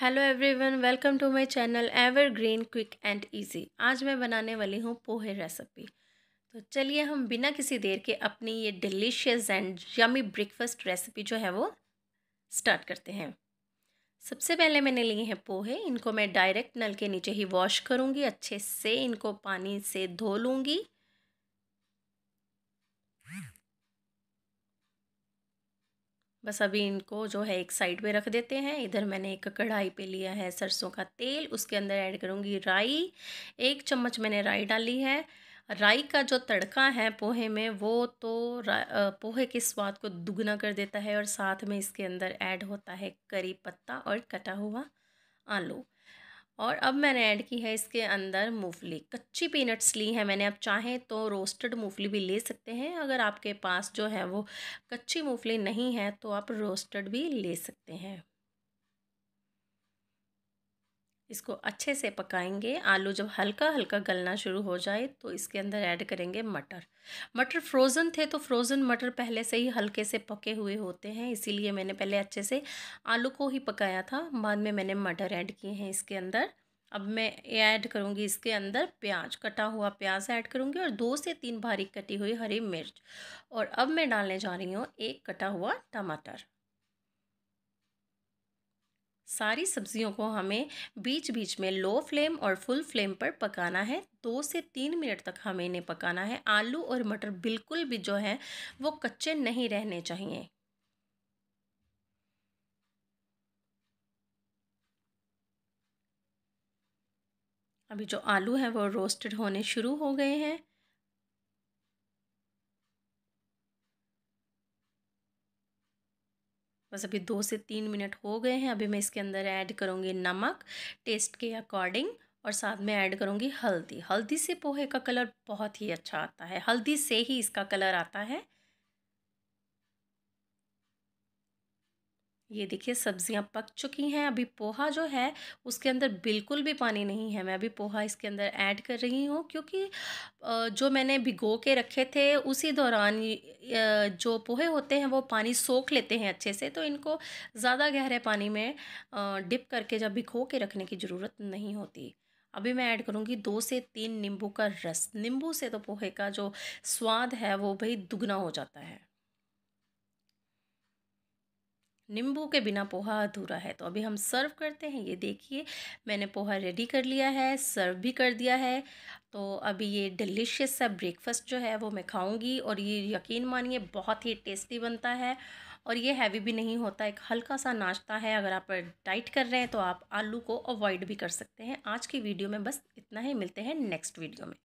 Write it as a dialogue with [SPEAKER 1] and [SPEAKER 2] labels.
[SPEAKER 1] hello everyone welcome to my channel evergreen quick and easy आज मैं बनाने वाली हूँ पोहे रेसिपी तो चलिए हम बिना किसी देर के अपनी ये delicious and yummy breakfast recipe जो है वो स्टार्ट करते हैं सबसे पहले मैंने लिए हैं पोहे इनको मैं डायरेक्ट नल के नीचे ही वॉश करूँगी अच्छे से इनको पानी से धो लूँगी बस अभी इनको जो है एक साइड पे रख देते हैं इधर मैंने एक कढ़ाई पे लिया है सरसों का तेल उसके अंदर ऐड करूँगी राई एक चम्मच मैंने राई डाली है राई का जो तड़का है पोहे में वो तो पोहे के स्वाद को दुगना कर देता है और साथ में इसके अंदर ऐड होता है करी पत्ता और कटा हुआ आलू और अब मैंने ऐड की है इसके अंदर मूंगफली कच्ची पीनट्स ली है मैंने आप चाहें तो रोस्टेड मूंगफली भी ले सकते हैं अगर आपके पास जो है वो कच्ची मूंगफली नहीं है तो आप रोस्टेड भी ले सकते हैं इसको अच्छे से पकाएंगे आलू जब हल्का हल्का गलना शुरू हो जाए तो इसके अंदर ऐड करेंगे मटर मटर फ्रोज़न थे तो फ्रोज़न मटर पहले से ही हल्के से पके हुए होते हैं इसीलिए मैंने पहले अच्छे से आलू को ही पकाया था बाद में मैंने मटर ऐड किए हैं इसके अंदर अब मैं ऐड करूँगी इसके अंदर प्याज कटा हुआ प्याज ऐड करूँगी और दो से तीन बारीक कटी हुई हरी मिर्च और अब मैं डालने जा रही हूँ एक कटा हुआ टमाटर सारी सब्जियों को हमें बीच बीच में लो फ्लेम और फुल फ्लेम पर पकाना है दो से तीन मिनट तक हमें इन्हें पकाना है आलू और मटर बिल्कुल भी जो है वो कच्चे नहीं रहने चाहिए अभी जो आलू हैं वो रोस्टेड होने शुरू हो गए हैं बस अभी दो से तीन मिनट हो गए हैं अभी मैं इसके अंदर ऐड करूँगी नमक टेस्ट के अकॉर्डिंग और साथ में ऐड करूँगी हल्दी हल्दी से पोहे का कलर बहुत ही अच्छा आता है हल्दी से ही इसका कलर आता है ये देखिए सब्जियां पक चुकी हैं अभी पोहा जो है उसके अंदर बिल्कुल भी पानी नहीं है मैं अभी पोहा इसके अंदर ऐड कर रही हूँ क्योंकि जो मैंने भिगो के रखे थे उसी दौरान जो पोहे होते हैं वो पानी सोख लेते हैं अच्छे से तो इनको ज़्यादा गहरे पानी में डिप करके जब भिगो के रखने की ज़रूरत नहीं होती अभी मैं ऐड करूँगी दो से तीन नींबू का रस नींबू से तो पोहे का जो स्वाद है वो भाई दुगना हो जाता है नींबू के बिना पोहा अधूरा है तो अभी हम सर्व करते हैं ये देखिए मैंने पोहा रेडी कर लिया है सर्व भी कर दिया है तो अभी ये डिलीशियस सा ब्रेकफास्ट जो है वो मैं खाऊंगी और ये यकीन मानिए बहुत ही टेस्टी बनता है और ये हैवी भी नहीं होता एक हल्का सा नाश्ता है अगर आप डाइट कर रहे हैं तो आप आलू को अवॉइड भी कर सकते हैं आज की वीडियो में बस इतना ही मिलते हैं नेक्स्ट वीडियो में